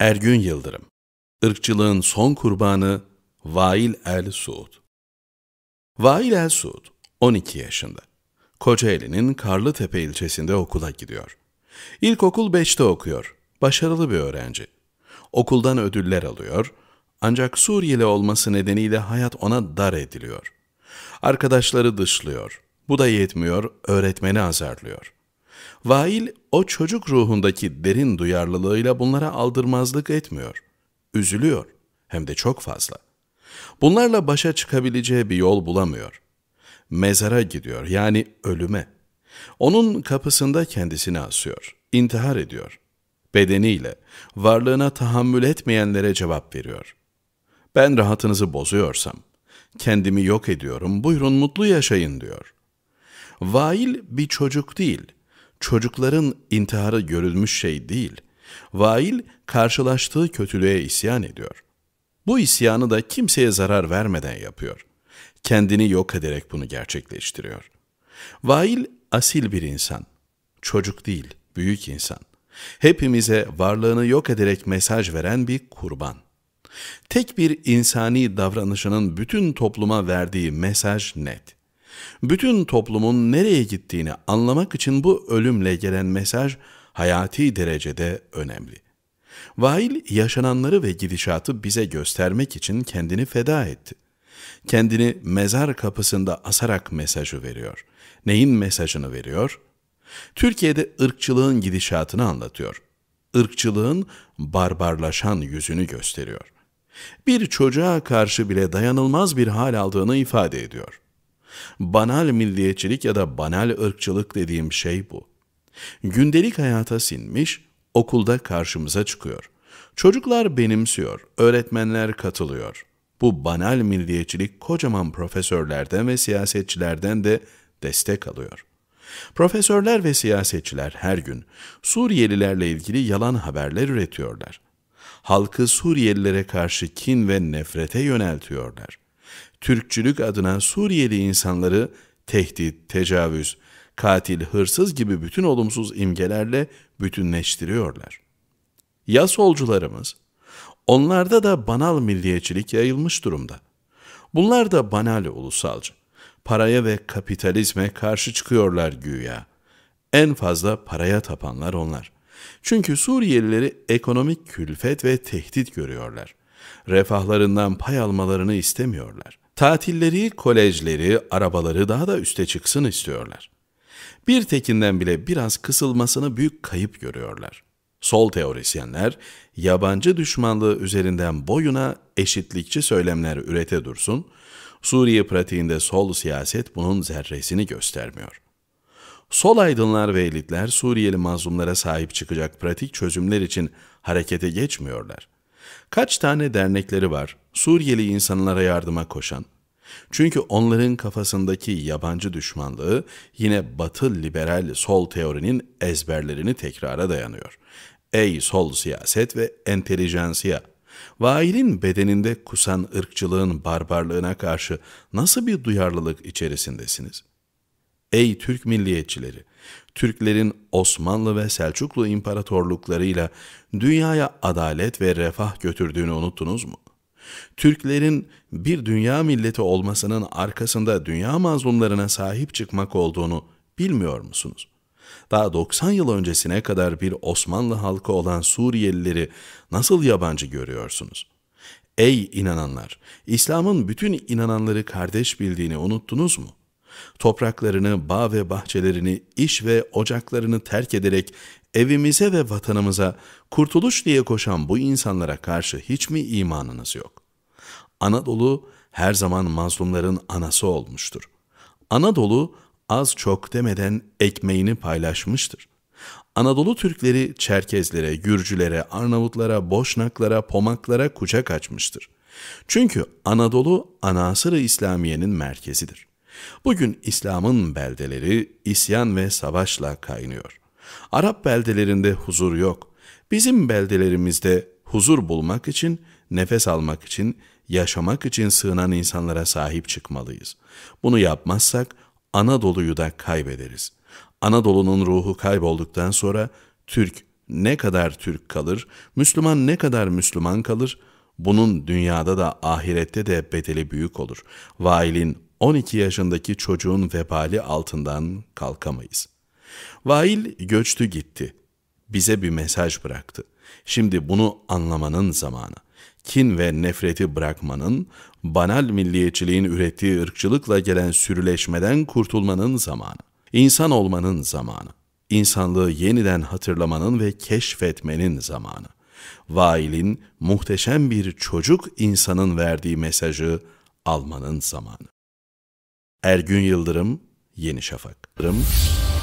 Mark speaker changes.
Speaker 1: Ergün Yıldırım Irkçılığın son kurbanı Vail El Suud Vail El Suud 12 yaşında. Kocaeli'nin Karlıtepe ilçesinde okula gidiyor. İlkokul 5'te okuyor. Başarılı bir öğrenci. Okuldan ödüller alıyor ancak Suriyeli olması nedeniyle hayat ona dar ediliyor. Arkadaşları dışlıyor. Bu da yetmiyor, öğretmeni azarlıyor. Vail o çocuk ruhundaki derin duyarlılığıyla bunlara aldırmazlık etmiyor. Üzülüyor hem de çok fazla. Bunlarla başa çıkabileceği bir yol bulamıyor. Mezara gidiyor yani ölüme. Onun kapısında kendisini asıyor, intihar ediyor. Bedeniyle, varlığına tahammül etmeyenlere cevap veriyor. Ben rahatınızı bozuyorsam, kendimi yok ediyorum, buyurun mutlu yaşayın diyor. Vail bir çocuk değil, çocukların intiharı görülmüş şey değil. Vail karşılaştığı kötülüğe isyan ediyor. Bu isyanı da kimseye zarar vermeden yapıyor. Kendini yok ederek bunu gerçekleştiriyor. Vail asil bir insan. Çocuk değil, büyük insan. Hepimize varlığını yok ederek mesaj veren bir kurban. Tek bir insani davranışının bütün topluma verdiği mesaj net.'' Bütün toplumun nereye gittiğini anlamak için bu ölümle gelen mesaj hayati derecede önemli. Vail yaşananları ve gidişatı bize göstermek için kendini feda etti. Kendini mezar kapısında asarak mesajı veriyor. Neyin mesajını veriyor? Türkiye'de ırkçılığın gidişatını anlatıyor. Irkçılığın barbarlaşan yüzünü gösteriyor. Bir çocuğa karşı bile dayanılmaz bir hal aldığını ifade ediyor. Banal milliyetçilik ya da banal ırkçılık dediğim şey bu. Gündelik hayata sinmiş, okulda karşımıza çıkıyor. Çocuklar benimsiyor, öğretmenler katılıyor. Bu banal milliyetçilik kocaman profesörlerden ve siyasetçilerden de destek alıyor. Profesörler ve siyasetçiler her gün Suriyelilerle ilgili yalan haberler üretiyorlar. Halkı Suriyelilere karşı kin ve nefrete yöneltiyorlar. Türkçülük adına Suriyeli insanları tehdit, tecavüz, katil, hırsız gibi bütün olumsuz imgelerle bütünleştiriyorlar. Ya solcularımız? Onlarda da banal milliyetçilik yayılmış durumda. Bunlar da banal ulusalcı. Paraya ve kapitalizme karşı çıkıyorlar güya. En fazla paraya tapanlar onlar. Çünkü Suriyelileri ekonomik külfet ve tehdit görüyorlar. Refahlarından pay almalarını istemiyorlar. Tatilleri, kolejleri, arabaları daha da üste çıksın istiyorlar. Bir tekinden bile biraz kısılmasını büyük kayıp görüyorlar. Sol teorisyenler, yabancı düşmanlığı üzerinden boyuna eşitlikçi söylemler ürete dursun, Suriye pratiğinde sol siyaset bunun zerresini göstermiyor. Sol aydınlar ve elitler Suriyeli mazlumlara sahip çıkacak pratik çözümler için harekete geçmiyorlar. Kaç tane dernekleri var Suriyeli insanlara yardıma koşan? Çünkü onların kafasındaki yabancı düşmanlığı yine batı liberal sol teorinin ezberlerini tekrara dayanıyor. Ey sol siyaset ve entelijansiya! Vailin bedeninde kusan ırkçılığın barbarlığına karşı nasıl bir duyarlılık içerisindesiniz?'' Ey Türk milliyetçileri! Türklerin Osmanlı ve Selçuklu imparatorluklarıyla dünyaya adalet ve refah götürdüğünü unuttunuz mu? Türklerin bir dünya milleti olmasının arkasında dünya mazlumlarına sahip çıkmak olduğunu bilmiyor musunuz? Daha 90 yıl öncesine kadar bir Osmanlı halkı olan Suriyelileri nasıl yabancı görüyorsunuz? Ey inananlar! İslam'ın bütün inananları kardeş bildiğini unuttunuz mu? Topraklarını, bağ ve bahçelerini, iş ve ocaklarını terk ederek evimize ve vatanımıza kurtuluş diye koşan bu insanlara karşı hiç mi imanınız yok? Anadolu her zaman mazlumların anası olmuştur. Anadolu az çok demeden ekmeğini paylaşmıştır. Anadolu Türkleri Çerkezlere, Gürcülere, Arnavutlara, Boşnaklara, Pomaklara kucak açmıştır. Çünkü Anadolu anasır İslamiye'nin merkezidir. Bugün İslam'ın beldeleri isyan ve savaşla kaynıyor. Arap beldelerinde huzur yok. Bizim beldelerimizde huzur bulmak için, nefes almak için, yaşamak için sığınan insanlara sahip çıkmalıyız. Bunu yapmazsak Anadolu'yu da kaybederiz. Anadolu'nun ruhu kaybolduktan sonra Türk ne kadar Türk kalır, Müslüman ne kadar Müslüman kalır, bunun dünyada da ahirette de bedeli büyük olur. Vail'in 12 yaşındaki çocuğun vebali altından kalkamayız. Vail göçtü gitti. Bize bir mesaj bıraktı. Şimdi bunu anlamanın zamanı. Kin ve nefreti bırakmanın, banal milliyetçiliğin ürettiği ırkçılıkla gelen sürüleşmeden kurtulmanın zamanı. İnsan olmanın zamanı. İnsanlığı yeniden hatırlamanın ve keşfetmenin zamanı. Vail'in muhteşem bir çocuk insanın verdiği mesajı almanın zamanı. Ergün Yıldırım, Yeni Şafak.